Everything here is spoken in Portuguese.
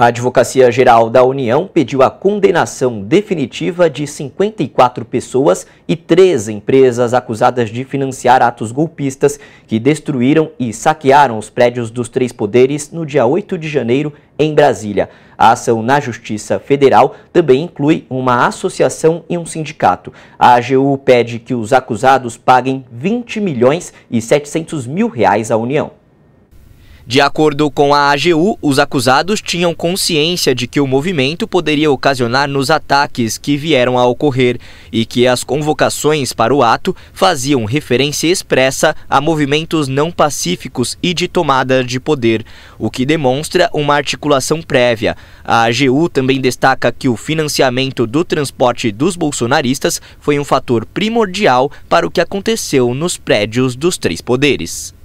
A Advocacia Geral da União pediu a condenação definitiva de 54 pessoas e três empresas acusadas de financiar atos golpistas que destruíram e saquearam os prédios dos três poderes no dia 8 de janeiro em Brasília. A ação na Justiça Federal também inclui uma associação e um sindicato. A AGU pede que os acusados paguem 20 milhões e 700 mil reais à União. De acordo com a AGU, os acusados tinham consciência de que o movimento poderia ocasionar nos ataques que vieram a ocorrer e que as convocações para o ato faziam referência expressa a movimentos não pacíficos e de tomada de poder, o que demonstra uma articulação prévia. A AGU também destaca que o financiamento do transporte dos bolsonaristas foi um fator primordial para o que aconteceu nos prédios dos três poderes.